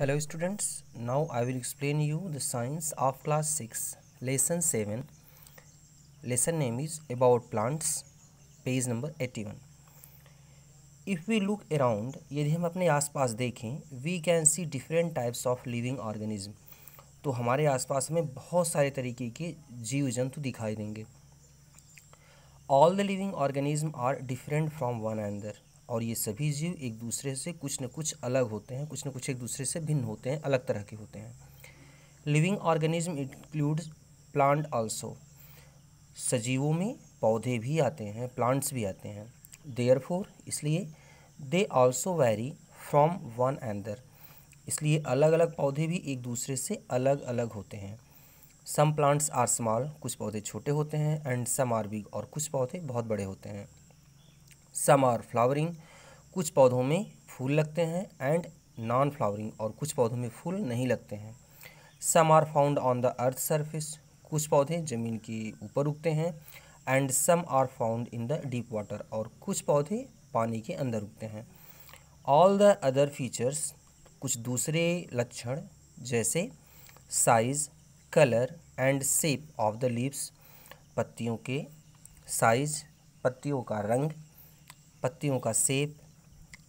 hello students now i will explain you the science of class 6 lesson 7 lesson name is about plants page number 81 if we look around यदि हम अपने आसपास देखें we can see different types of living organism तो हमारे आसपास में बहुत सारे तरीके के जीव जंतु दिखाई देंगे all the living organism are different from one another और ये सभी जीव एक दूसरे से कुछ न कुछ अलग होते हैं कुछ न कुछ एक दूसरे से भिन्न होते हैं अलग तरह के होते हैं living organism includes plant also सजीवों में पौधे भी आते हैं प्लांट्स भी आते हैं देयर इसलिए they also vary from one another इसलिए अलग अलग पौधे भी एक दूसरे से अलग अलग होते हैं सम प्लांट्स आर स्मॉल कुछ पौधे छोटे होते हैं एंड सम आर बिग और कुछ पौधे बहुत बड़े होते हैं सम आर फ्लावरिंग कुछ पौधों में फूल लगते हैं एंड नॉन फ्लावरिंग और कुछ पौधों में फूल नहीं लगते हैं some are found on the earth surface कुछ पौधे ज़मीन के ऊपर उगते हैं and some are found in the deep water और कुछ पौधे पानी के अंदर उगते हैं ऑल द अदर फीचर्स कुछ दूसरे लक्षण जैसे size colour and shape of the leaves पत्तियों के साइज पत्तियों का रंग पत्तियों का सेप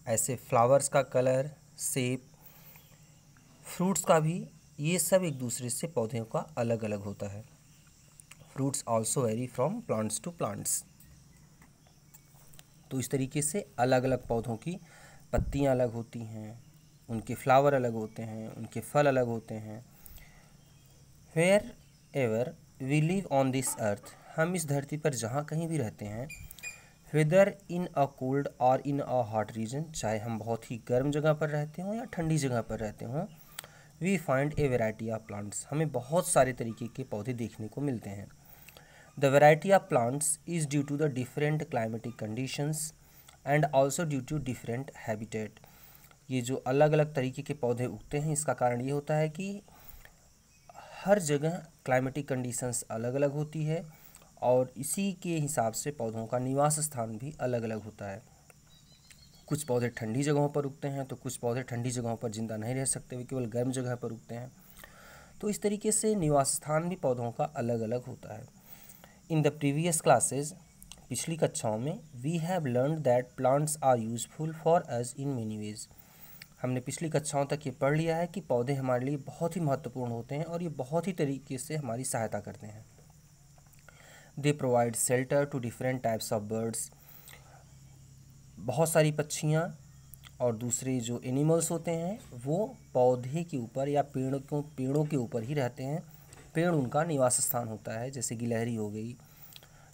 ऐसे फ्लावर्स का कलर सेप फ्रूट्स का भी ये सब एक दूसरे से पौधों का अलग अलग होता है fruits also vary from plants to plants तो इस तरीके से अलग अलग पौधों की पत्तियाँ अलग होती हैं उनके फ्लावर अलग होते हैं उनके फल अलग होते हैं wherever we live on this earth हम इस धरती पर जहाँ कहीं भी रहते हैं वेदर इन अ कोल्ड और इन अ हॉट रीजन चाहे हम बहुत ही गर्म जगह पर रहते हों या ठंडी जगह पर रहते हों we find a variety of plants हमें बहुत सारे तरीके के पौधे देखने को मिलते हैं the variety of plants is due to the different climatic conditions and also due to different habitat ये जो अलग अलग तरीके के पौधे उगते हैं इसका कारण ये होता है कि हर जगह क्लाइमेटिक कंडीशंस अलग अलग होती है और इसी के हिसाब से पौधों का निवास स्थान भी अलग अलग होता है कुछ पौधे ठंडी जगहों पर उगते हैं तो कुछ पौधे ठंडी जगहों पर ज़िंदा नहीं रह सकते वे केवल गर्म जगह पर उगते हैं तो इस तरीके से निवास स्थान भी पौधों का अलग अलग होता है इन द प्रीवियस क्लासेज पिछली कक्षाओं में we have learn that plants are useful for us in many ways हमने पिछली कक्षाओं तक ये पढ़ लिया है कि पौधे हमारे लिए बहुत ही महत्वपूर्ण होते हैं और ये बहुत ही तरीके से हमारी सहायता करते हैं they provide shelter to different types of birds बहुत सारी पक्षियाँ और दूसरे जो एनिमल्स होते हैं वो पौधे के ऊपर या पेड़ को पेड़ों के ऊपर ही रहते हैं पेड़ उनका निवास स्थान होता है जैसे गिलहरी हो गई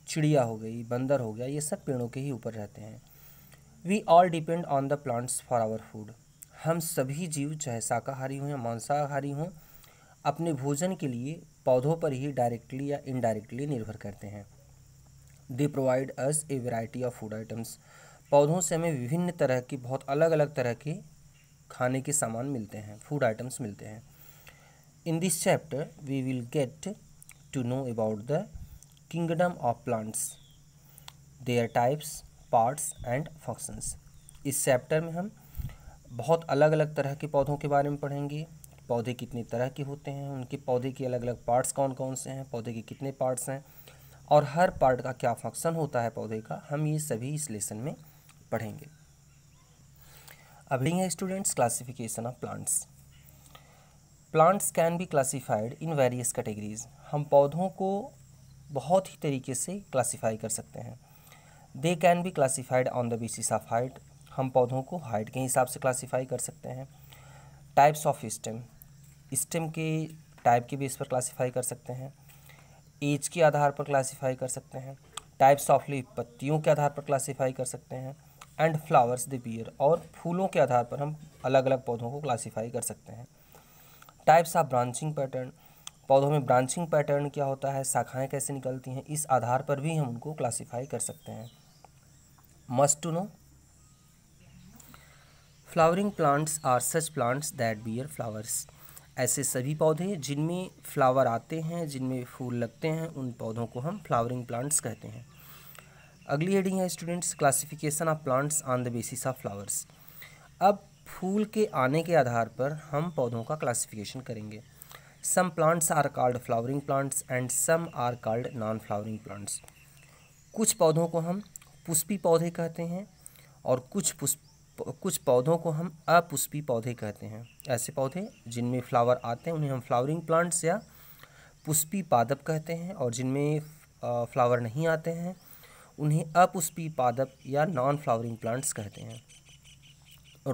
चिड़िया हो गई बंदर हो गया ये सब पेड़ों के ही ऊपर रहते हैं we all depend on the plants for our food हम सभी जीव चाहे शाकाहारी हों या मांसाहारी हों अपने भोजन के लिए पौधों पर ही डायरेक्टली या इनडायरेक्टली निर्भर करते हैं they provide us a variety of food items पौधों से हमें विभिन्न तरह की बहुत अलग अलग तरह के खाने के सामान मिलते हैं फूड आइटम्स मिलते हैं in this chapter we will get to know about the kingdom of plants their types parts and functions इस चैप्टर में हम बहुत अलग अलग तरह के पौधों के बारे में पढ़ेंगे पौधे कितनी तरह के होते हैं उनके पौधे के अलग अलग पार्ट्स कौन कौन से हैं पौधे के कितने पार्ट्स हैं और हर पार्ट का क्या फंक्शन होता है पौधे का हम ये सभी इस लेसन में पढ़ेंगे अब लेंगे students classification of plants plants can be classified in various categories हम पौधों को बहुत ही तरीके से क्लासिफाई कर सकते हैं they can be classified on the basis of height हम पौधों को हाइट के हिसाब से क्लासिफाई कर सकते हैं टाइप्स ऑफ स्टेम स्टेम के टाइप के बेस पर क्लासीफाई कर सकते हैं एज के आधार पर क्लासीफाई कर सकते हैं टाइप्स ऑफ लीफ पत्तियों के आधार पर क्लासीफाई कर सकते हैं एंड फ्लावर्स द बियर और फूलों के आधार पर हम अलग अलग पौधों को क्लासीफाई कर सकते हैं टाइप्स ऑफ ब्रांचिंग पैटर्न पौधों में ब्रांचिंग पैटर्न क्या होता है शाखाएं कैसे निकलती हैं इस आधार पर भी हम उनको क्लासीफाई कर सकते हैं must to know flowering plants are such plants that bear flowers ऐसे सभी पौधे जिनमें फ्लावर आते हैं जिनमें फूल लगते हैं उन पौधों को हम फ्लावरिंग प्लांट्स कहते हैं अगली हेडिंग है students classification of plants on the basis of flowers अब फूल के आने के आधार पर हम पौधों का क्लासिफिकेशन करेंगे some plants are called flowering plants and some are called non flowering plants कुछ पौधों को हम पुष्पी पौधे कहते हैं और कुछ पुष्प कुछ पौधों को हम अपुष्पी पौधे कहते हैं ऐसे पौधे जिनमें फ्लावर आते हैं उन्हें हम फ्लावरिंग प्लांट्स या पुष्पी पादप कहते हैं और जिनमें फ्लावर नहीं आते हैं उन्हें अपुष्पी पादप या नॉन फ्लावरिंग प्लांट्स कहते हैं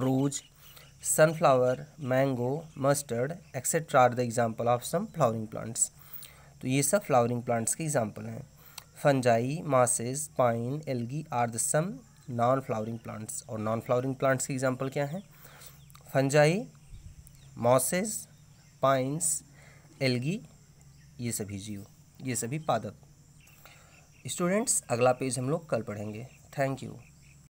rose sunflower mango mustard etcetera are the example of some flowering plants तो ये सब फ्लावरिंग प्लांट्स के एग्जाम्पल हैं fungi mosses pine algae are the some non flowering plants और नॉन फ्लावरिंग प्लांट्स की example क्या हैं फंजाई मॉसेस पाइंस एल्गी ये सभी जीव ये सभी पादप स्टूडेंट्स अगला पेज हम लोग कल पढ़ेंगे थैंक यू